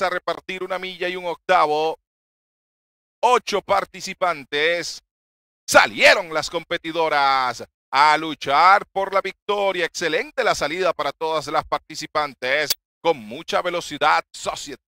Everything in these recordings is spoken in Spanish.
a repartir una milla y un octavo. Ocho participantes. Salieron las competidoras a luchar por la victoria. Excelente la salida para todas las participantes. Con mucha velocidad, Society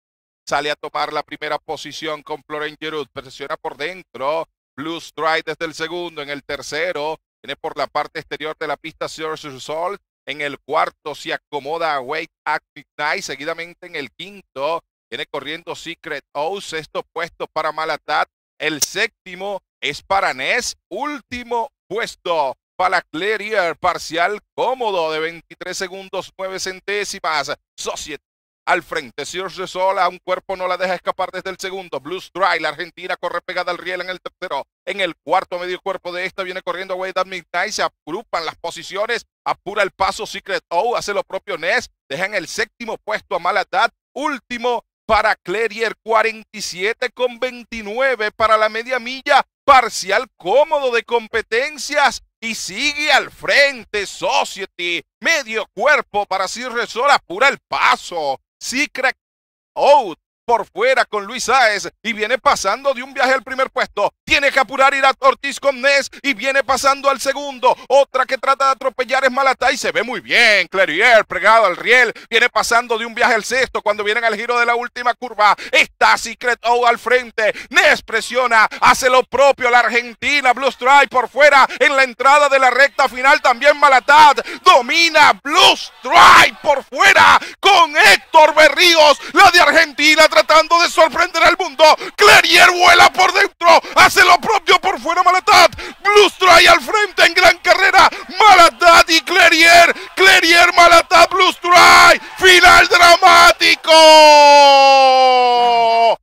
sale a tomar la primera posición con Florent Geruth, Presiona por dentro. Blue Stride desde el segundo. En el tercero, viene por la parte exterior de la pista Search Sol. En el cuarto se acomoda Wait at Night. Seguidamente en el quinto, Viene corriendo Secret O, sexto puesto para Malatat. El séptimo es para Ness, último puesto para Clerier, parcial cómodo de 23 segundos 9 centésimas. Society al frente, Circe Sola, un cuerpo no la deja escapar desde el segundo. Blue Strike, la Argentina corre pegada al riel en el tercero. En el cuarto, medio cuerpo de esta, viene corriendo Wade That Se agrupan las posiciones, apura el paso Secret O, hace lo propio Ness, deja en el séptimo puesto a Malatat. Último para Clerier, 47 con 29 para la media milla, parcial cómodo de competencias y sigue al frente Society, medio cuerpo para Sir resola apura el paso, Secret Out por fuera con Luis Saez y viene pasando de un viaje al primer puesto. Tiene que apurar ir a Ortiz con Nes y viene pasando al segundo. Otra que trata de atropellar es ...y Se ve muy bien. Clerier pregado al riel. Viene pasando de un viaje al sexto cuando vienen al giro de la última curva. Está Secret O al frente. Nes presiona. Hace lo propio la Argentina. Blue Strike por fuera. En la entrada de la recta final también Malatá... Domina Blue Strike por fuera con Héctor Berríos tratando de sorprender al mundo. Clarier vuela por dentro, hace lo propio por fuera Malatat. blue ahí al frente en gran carrera. Malatat y Clerier, Clerier Malatat, Blustro. Final dramático.